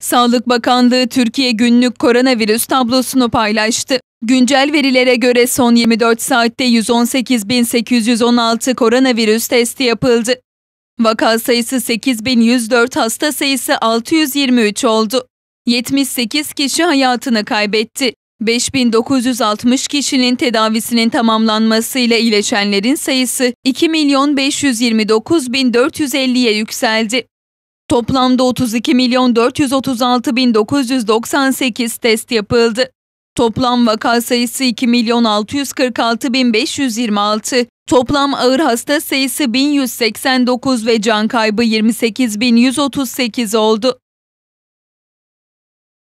Sağlık Bakanlığı Türkiye günlük koronavirüs tablosunu paylaştı. Güncel verilere göre son 24 saatte 118.816 koronavirüs testi yapıldı. Vaka sayısı 8104, hasta sayısı 623 oldu. 78 kişi hayatını kaybetti. 5960 kişinin tedavisinin tamamlanmasıyla iyileşenlerin sayısı 2.529.450'ye yükseldi. Toplamda 32 milyon 436 bin 998 test yapıldı. Toplam vaka sayısı 2 milyon 646 bin 526. Toplam ağır hasta sayısı 1189 ve can kaybı 28.138 oldu.